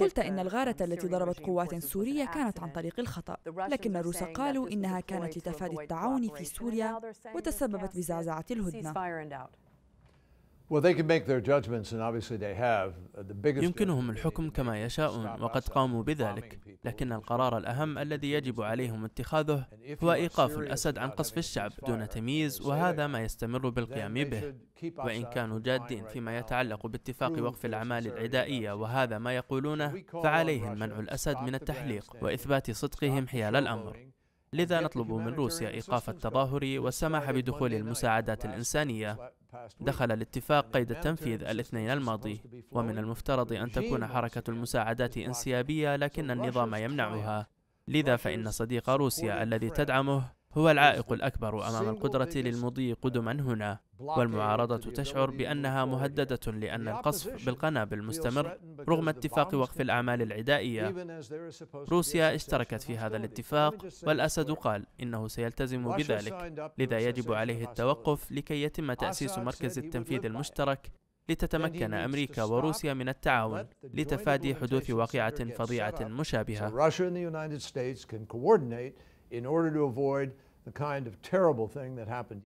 قلت إن الغارة التي ضربت قوات سورية كانت عن طريق الخطأ لكن الروس قالوا إنها كانت لتفادي التعاون في سوريا وتسببت بزعزعة الهدنة Uh, يمكنهم الحكم كما يشاءون وقد قاموا بذلك لكن القرار الأهم الذي يجب عليهم اتخاذه هو إيقاف الأسد عن قصف الشعب دون تمييز وهذا ما يستمر بالقيام به وإن كانوا جادين فيما يتعلق باتفاق وقف الأعمال العدائية وهذا ما يقولونه فعليهم منع الأسد من التحليق وإثبات صدقهم حيال الأمر لذا نطلب من روسيا إيقاف التظاهر والسماح بدخول المساعدات الإنسانية دخل الاتفاق قيد التنفيذ الاثنين الماضي ومن المفترض أن تكون حركة المساعدات انسيابية لكن النظام يمنعها لذا فإن صديق روسيا الذي تدعمه هو العائق الأكبر أمام القدرة للمضي قدما هنا والمعارضة تشعر بأنها مهددة لأن القصف بالقنابل مستمر رغم اتفاق وقف الأعمال العدائية روسيا اشتركت في هذا الاتفاق والأسد قال إنه سيلتزم بذلك لذا يجب عليه التوقف لكي يتم تأسيس مركز التنفيذ المشترك لتتمكن أمريكا وروسيا من التعاون لتفادي حدوث واقعة فظيعة مشابهة in order to avoid the kind of terrible thing that happened.